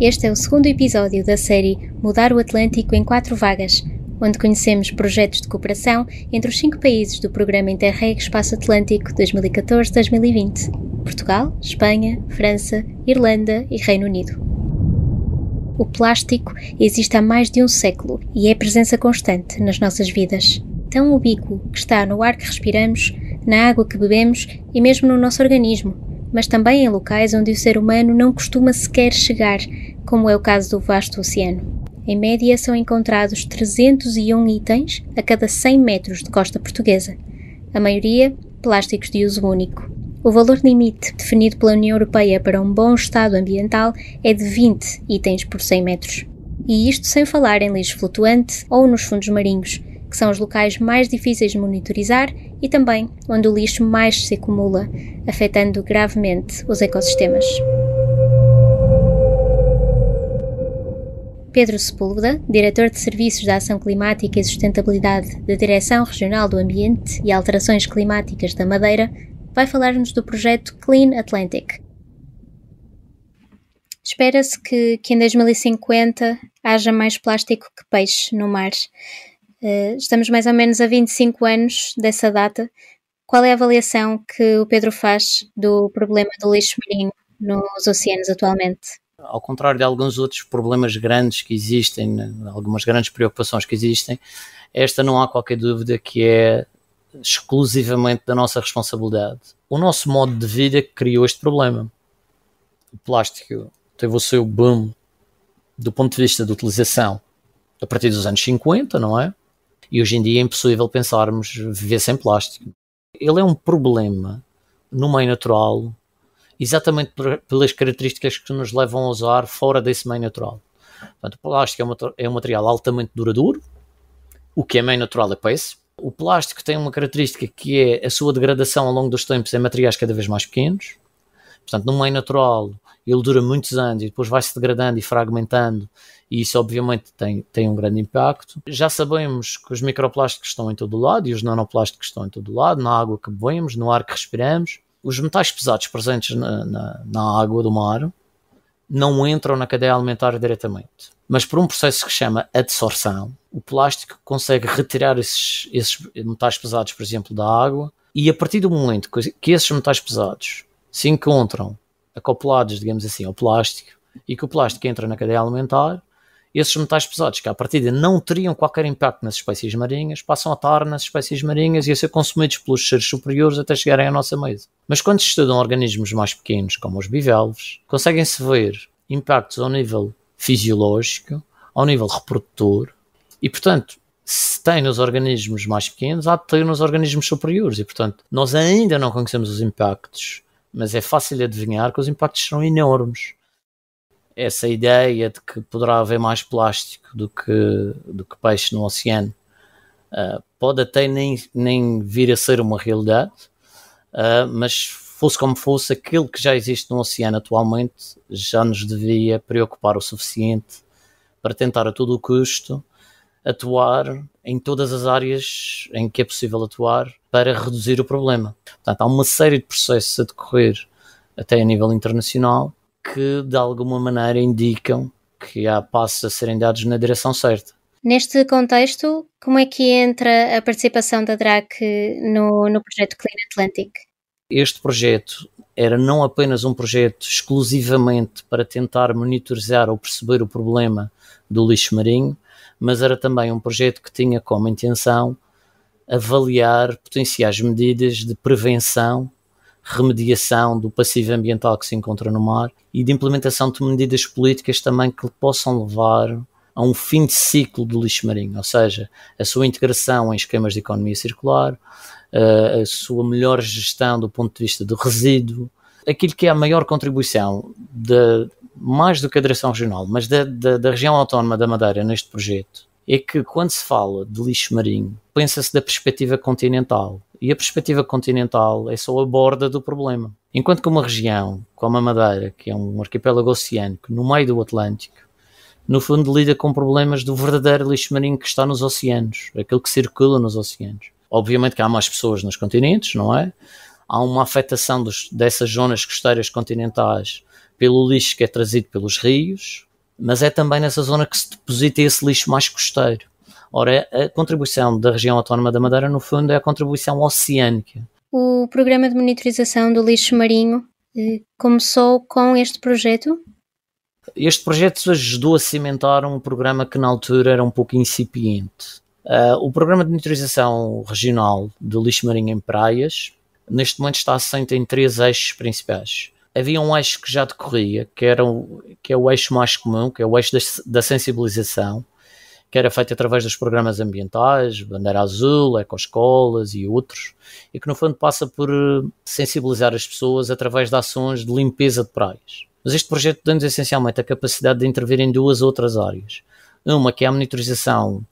Este é o segundo episódio da série Mudar o Atlântico em Quatro Vagas, onde conhecemos projetos de cooperação entre os cinco países do programa Interreg Espaço Atlântico 2014-2020: Portugal, Espanha, França, Irlanda e Reino Unido. O plástico existe há mais de um século e é presença constante nas nossas vidas. Tão ubíquo que está no ar que respiramos, na água que bebemos e mesmo no nosso organismo, mas também em locais onde o ser humano não costuma sequer chegar, como é o caso do vasto oceano. Em média, são encontrados 301 itens a cada 100 metros de costa portuguesa, a maioria plásticos de uso único. O valor limite definido pela União Europeia para um bom estado ambiental é de 20 itens por 100 metros. E isto sem falar em lixo flutuante ou nos fundos marinhos, que são os locais mais difíceis de monitorizar e também onde o lixo mais se acumula, afetando gravemente os ecossistemas. Pedro Sepúlveda, diretor de Serviços da Ação Climática e Sustentabilidade da Direção Regional do Ambiente e Alterações Climáticas da Madeira, vai falar-nos do projeto Clean Atlantic. Espera-se que, que em 2050 haja mais plástico que peixe no mar. Eh, estamos mais ou menos a 25 anos dessa data. Qual é a avaliação que o Pedro faz do problema do lixo marinho nos oceanos atualmente? Ao contrário de alguns outros problemas grandes que existem, né, algumas grandes preocupações que existem, esta não há qualquer dúvida que é exclusivamente da nossa responsabilidade. O nosso modo de vida criou este problema. O plástico teve o seu boom do ponto de vista de utilização a partir dos anos 50, não é? E hoje em dia é impossível pensarmos viver sem plástico. Ele é um problema no meio natural, exatamente por, pelas características que nos levam a usar fora desse meio natural. Portanto, o plástico é, é um material altamente duradouro, o que é meio natural é péssimo. O plástico tem uma característica que é a sua degradação ao longo dos tempos em materiais cada vez mais pequenos. Portanto, no meio natural, ele dura muitos anos e depois vai se degradando e fragmentando, e isso obviamente tem, tem um grande impacto. Já sabemos que os microplásticos estão em todo o lado e os nanoplásticos estão em todo o lado, na água que bebemos, no ar que respiramos. Os metais pesados presentes na, na, na água do mar não entram na cadeia alimentar diretamente. Mas por um processo que se chama adsorção, o plástico consegue retirar esses, esses metais pesados, por exemplo, da água, e a partir do momento que esses metais pesados se encontram acoplados, digamos assim, ao plástico, e que o plástico entra na cadeia alimentar, esses metais pesados que à partida não teriam qualquer impacto nas espécies marinhas, passam a estar nas espécies marinhas e a ser consumidos pelos seres superiores até chegarem à nossa mesa. Mas quando se estudam organismos mais pequenos, como os bivalves, conseguem-se ver impactos ao nível fisiológico, ao nível reprodutor, e portanto, se tem nos organismos mais pequenos, há de ter nos organismos superiores, e portanto, nós ainda não conhecemos os impactos mas é fácil adivinhar que os impactos são enormes. Essa ideia de que poderá haver mais plástico do que, do que peixe no oceano uh, pode até nem, nem vir a ser uma realidade, uh, mas fosse como fosse, aquilo que já existe no oceano atualmente já nos devia preocupar o suficiente para tentar a todo o custo atuar em todas as áreas em que é possível atuar para reduzir o problema. Portanto, há uma série de processos a decorrer até a nível internacional que de alguma maneira indicam que há passos a serem dados na direção certa. Neste contexto, como é que entra a participação da DRAC no, no projeto Clean Atlantic? Este projeto era não apenas um projeto exclusivamente para tentar monitorizar ou perceber o problema do lixo marinho, mas era também um projeto que tinha como intenção avaliar potenciais medidas de prevenção, remediação do passivo ambiental que se encontra no mar e de implementação de medidas políticas também que possam levar a um fim de ciclo do lixo marinho, ou seja, a sua integração em esquemas de economia circular, eh, a sua melhor gestão do ponto de vista do resíduo, aquilo que é a maior contribuição de, mais do que a direção regional, mas da, da, da região autónoma da Madeira neste projeto, é que quando se fala de lixo marinho, pensa-se da perspectiva continental. E a perspectiva continental é só a borda do problema. Enquanto que uma região como a Madeira, que é um arquipélago oceânico no meio do Atlântico, no fundo lida com problemas do verdadeiro lixo marinho que está nos oceanos, aquilo que circula nos oceanos. Obviamente que há mais pessoas nos continentes, não é? Há uma afetação dos, dessas zonas costeiras continentais pelo lixo que é trazido pelos rios, mas é também nessa zona que se deposita esse lixo mais costeiro. Ora, a contribuição da região autónoma da Madeira, no fundo, é a contribuição oceânica. O programa de monitorização do lixo marinho eh, começou com este projeto? Este projeto ajudou a cimentar um programa que na altura era um pouco incipiente. Uh, o programa de monitorização regional do lixo marinho em praias, neste momento está assente em três eixos principais havia um eixo que já decorria, que, era o, que é o eixo mais comum, que é o eixo da, da sensibilização, que era feito através dos programas ambientais, Bandeira Azul, Ecoescolas e outros, e que no fundo passa por eh, sensibilizar as pessoas através de ações de limpeza de praias. Mas este projeto dá-nos essencialmente a capacidade de intervir em duas outras áreas. Uma que é a monitorização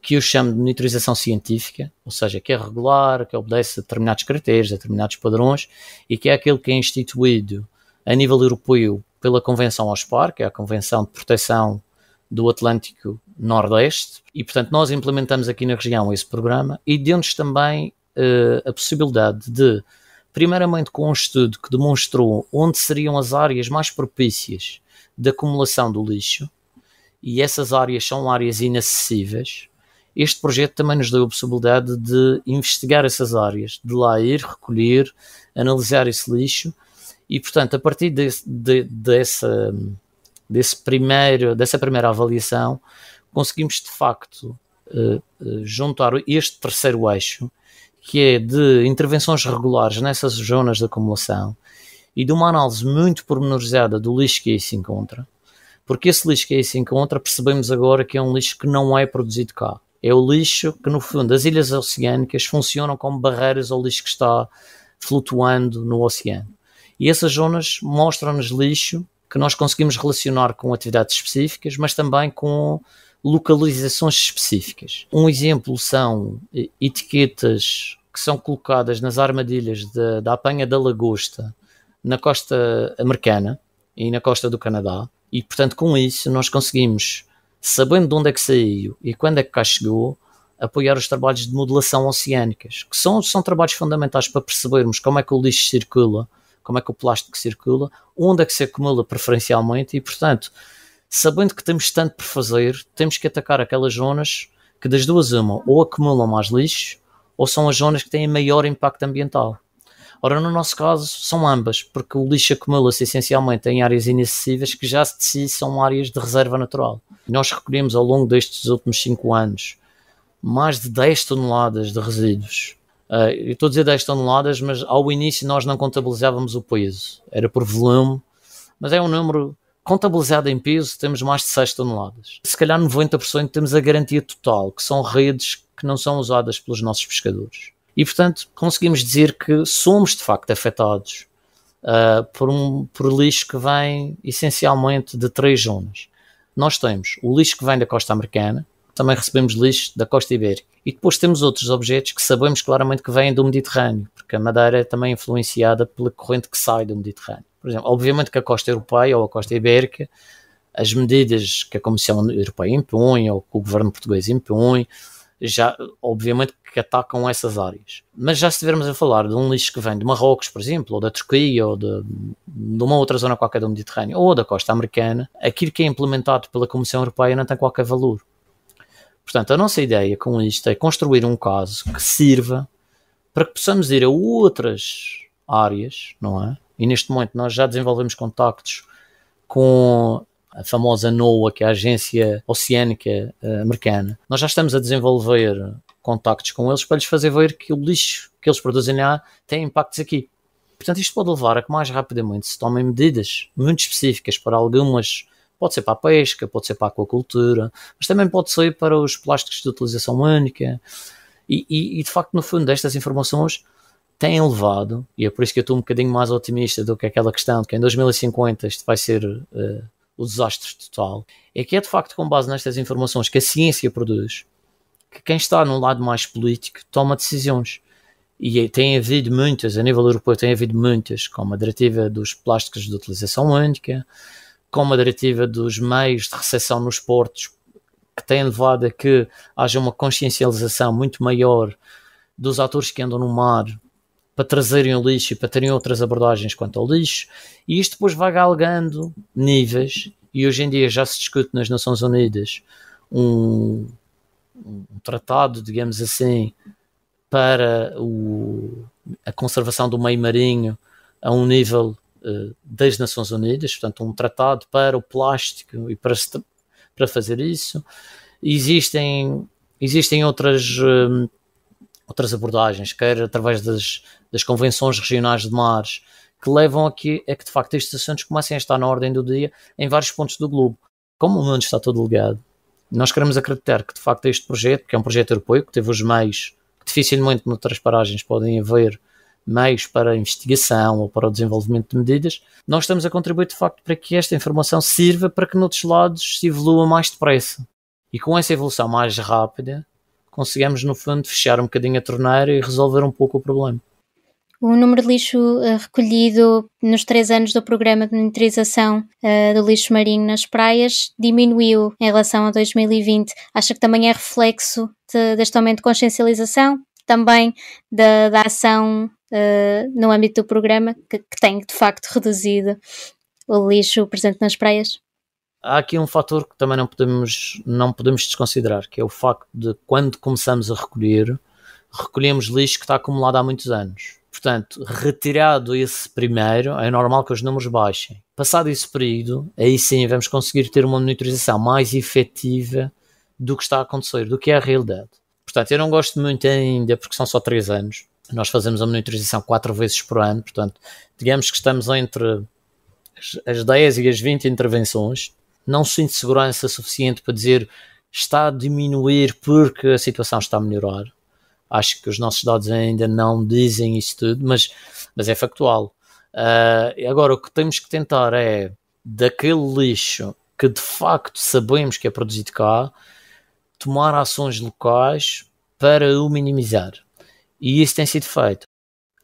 que eu chamo de monitorização científica, ou seja, que é regular, que obedece a determinados critérios, a determinados padrões, e que é aquele que é instituído a nível europeu pela Convenção OSPAR, que é a Convenção de Proteção do Atlântico Nordeste, e portanto nós implementamos aqui na região esse programa e demos também uh, a possibilidade de, primeiramente com um estudo que demonstrou onde seriam as áreas mais propícias de acumulação do lixo, e essas áreas são áreas inacessíveis, este projeto também nos deu a possibilidade de investigar essas áreas, de lá ir, recolher, analisar esse lixo e, portanto, a partir de, dessa, desse primeiro, dessa primeira avaliação, conseguimos de facto eh, eh, juntar este terceiro eixo, que é de intervenções regulares nessas zonas de acumulação e de uma análise muito pormenorizada do lixo que aí se encontra, porque esse lixo que aí se encontra percebemos agora que é um lixo que não é produzido cá é o lixo que, no fundo, as ilhas oceânicas funcionam como barreiras ao lixo que está flutuando no oceano. E essas zonas mostram-nos lixo que nós conseguimos relacionar com atividades específicas, mas também com localizações específicas. Um exemplo são eh, etiquetas que são colocadas nas armadilhas de, da apanha da lagosta na costa americana e na costa do Canadá, e portanto, com isso, nós conseguimos sabendo de onde é que saiu e quando é que cá chegou, apoiar os trabalhos de modelação oceânicas, que são, são trabalhos fundamentais para percebermos como é que o lixo circula, como é que o plástico circula, onde é que se acumula preferencialmente e, portanto, sabendo que temos tanto por fazer, temos que atacar aquelas zonas que das duas uma, ou acumulam mais lixo, ou são as zonas que têm maior impacto ambiental. Ora, no nosso caso, são ambas, porque o lixo acumula-se essencialmente em áreas inacessíveis que já de si são áreas de reserva natural. Nós recolhemos ao longo destes últimos 5 anos mais de 10 toneladas de resíduos. Uh, eu estou a dizer 10 toneladas, mas ao início nós não contabilizávamos o peso, era por volume, mas é um número contabilizado em peso, temos mais de 6 toneladas. Se calhar 90% temos a garantia total, que são redes que não são usadas pelos nossos pescadores. E, portanto, conseguimos dizer que somos de facto afetados uh, por, um, por lixo que vem essencialmente de três zonas. Nós temos o lixo que vem da costa americana, também recebemos lixo da costa ibérica. E depois temos outros objetos que sabemos claramente que vêm do Mediterrâneo, porque a Madeira é também influenciada pela corrente que sai do Mediterrâneo. Por exemplo, obviamente que a costa europeia ou a costa ibérica, as medidas que a Comissão Europeia impõe ou que o governo português impõe, já obviamente que atacam essas áreas. Mas já se estivermos a falar de um lixo que vem de Marrocos, por exemplo, ou da Turquia, ou de, de uma outra zona qualquer do Mediterrâneo, ou da costa americana, aquilo que é implementado pela Comissão Europeia não tem qualquer valor. Portanto, a nossa ideia com isto é construir um caso que sirva para que possamos ir a outras áreas, não é? E neste momento nós já desenvolvemos contactos com a famosa NOAA, que é a Agência Oceânica eh, Americana, nós já estamos a desenvolver contactos com eles para lhes fazer ver que o lixo que eles produzem lá tem impactos aqui. Portanto, isto pode levar a que mais rapidamente se tomem medidas muito específicas para algumas. Pode ser para a pesca, pode ser para a aquacultura, mas também pode ser para os plásticos de utilização única. E, e, e de facto, no fundo, estas informações têm levado, e é por isso que eu estou um bocadinho mais otimista do que aquela questão de que em 2050 isto vai ser uh, o desastre total, é que é de facto com base nestas informações que a ciência produz que quem está num lado mais político toma decisões. E é, tem havido muitas, a nível europeu tem havido muitas, como a diretiva dos plásticos de utilização única, como a diretiva dos meios de recepção nos portos, que tem levado a que haja uma consciencialização muito maior dos atores que andam no mar para trazerem o lixo e para terem outras abordagens quanto ao lixo, e isto depois vai galgando níveis, e hoje em dia já se discute nas Nações Unidas um, um tratado, digamos assim, para o, a conservação do meio marinho a um nível uh, das Nações Unidas, portanto um tratado para o plástico e para, para fazer isso. Existem, existem outras... Eh, outras abordagens, quer através das, das convenções regionais de mares, que levam a que, a é que de facto estes assuntos comecem a estar na ordem do dia em vários pontos do globo. Como o mundo está todo ligado, nós queremos acreditar que de facto este projeto, que é um projeto europeu, que teve os meios, que dificilmente noutras paragens podem haver meios para a investigação ou para o desenvolvimento de medidas, nós estamos a contribuir de facto para que esta informação sirva para que noutros lados se evolua mais depressa. E com essa evolução mais rápida, consigamos, no fundo, fechar um bocadinho a torneira e resolver um pouco o problema. O número de lixo eh, recolhido nos três anos do programa de monitorização eh, do lixo marinho nas praias diminuiu em relação a 2020. Acha que também é reflexo de, deste aumento de consciencialização? Também da, da ação uh, no âmbito do programa, que, que tem de facto reduzido o lixo presente nas praias? há aqui um fator que também não podemos, não podemos desconsiderar, que é o facto de quando começamos a recolher, recolhemos lixo que está acumulado há muitos anos. Portanto, retirado esse primeiro, é normal que os números baixem. Passado esse período, aí sim vamos conseguir ter uma monitorização mais efetiva do que está a acontecer, do que é a realidade. Portanto, eu não gosto muito ainda, porque são só 3 anos. Nós fazemos a monitorização 4 vezes por ano, portanto, digamos que estamos entre as 10 e as 20 intervenções não sente segurança suficiente para dizer está a diminuir porque a situação está a melhorar. Acho que os nossos dados ainda não dizem isso tudo, mas, mas é factual. Uh, agora, o que temos que tentar é daquele lixo que de facto sabemos que é produzido cá, tomar ações locais para o minimizar. E isso tem sido feito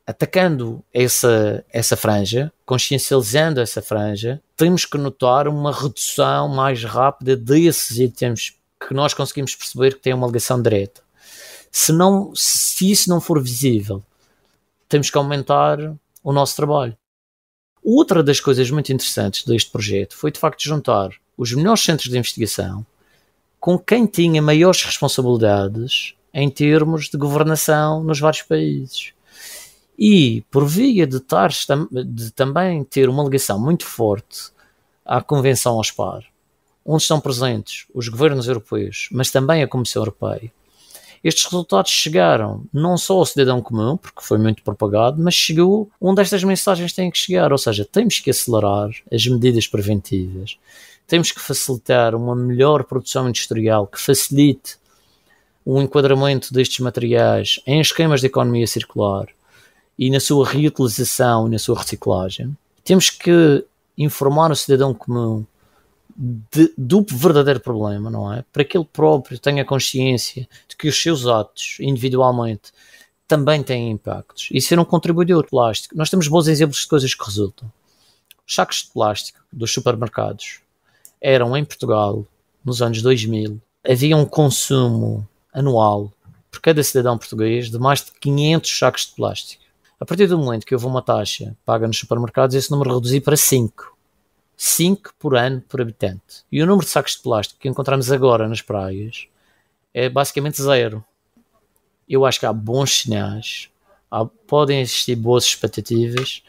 atacando essa, essa franja, consciencializando essa franja, temos que notar uma redução mais rápida desses itens que nós conseguimos perceber que têm uma ligação direta. Se, não, se isso não for visível, temos que aumentar o nosso trabalho. Outra das coisas muito interessantes deste projeto foi de facto juntar os melhores centros de investigação com quem tinha maiores responsabilidades em termos de governação nos vários países e por via de, tar, de também ter uma ligação muito forte à Convenção OSPAR, onde estão presentes os governos europeus, mas também a Comissão Europeia, estes resultados chegaram não só ao cidadão comum, porque foi muito propagado, mas chegou onde estas mensagens têm que chegar. Ou seja, temos que acelerar as medidas preventivas, temos que facilitar uma melhor produção industrial que facilite o enquadramento destes materiais em esquemas de economia circular e na sua reutilização e na sua reciclagem. Temos que informar o cidadão comum de, do verdadeiro problema, não é? Para que ele próprio tenha consciência de que os seus atos, individualmente, também têm impactos. E ser é um contribuidor plástico. Nós temos bons exemplos de coisas que resultam. Os sacos de plástico dos supermercados eram em Portugal, nos anos 2000, havia um consumo anual por cada cidadão português de mais de 500 sacos de plástico. A partir do momento que houve uma taxa paga nos supermercados, esse número reduzi para 5. 5 por ano por habitante. E o número de sacos de plástico que encontramos agora nas praias é basicamente zero. Eu acho que há bons sinais, há, podem existir boas expectativas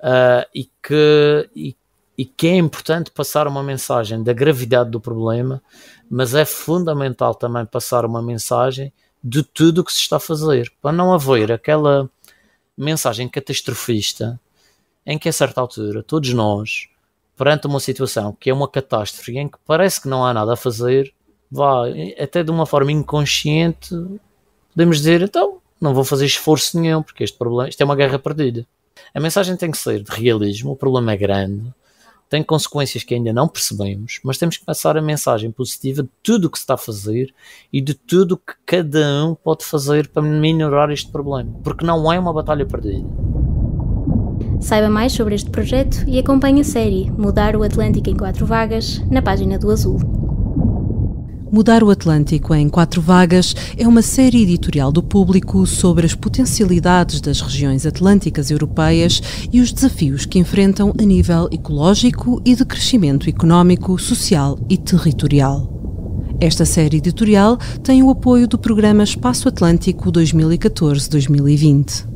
uh, e, que, e, e que é importante passar uma mensagem da gravidade do problema, mas é fundamental também passar uma mensagem de tudo o que se está a fazer, para não haver aquela mensagem catastrofista em que a certa altura todos nós perante uma situação que é uma catástrofe em que parece que não há nada a fazer vá até de uma forma inconsciente podemos dizer então não vou fazer esforço nenhum porque este problema isto é uma guerra perdida a mensagem tem que ser de realismo o problema é grande tem consequências que ainda não percebemos, mas temos que passar a mensagem positiva de tudo o que se está a fazer e de tudo o que cada um pode fazer para melhorar este problema, porque não é uma batalha perdida. Saiba mais sobre este projeto e acompanhe a série Mudar o Atlântico em 4 Vagas na página do Azul. Mudar o Atlântico em Quatro Vagas é uma série editorial do público sobre as potencialidades das regiões atlânticas europeias e os desafios que enfrentam a nível ecológico e de crescimento económico, social e territorial. Esta série editorial tem o apoio do programa Espaço Atlântico 2014-2020.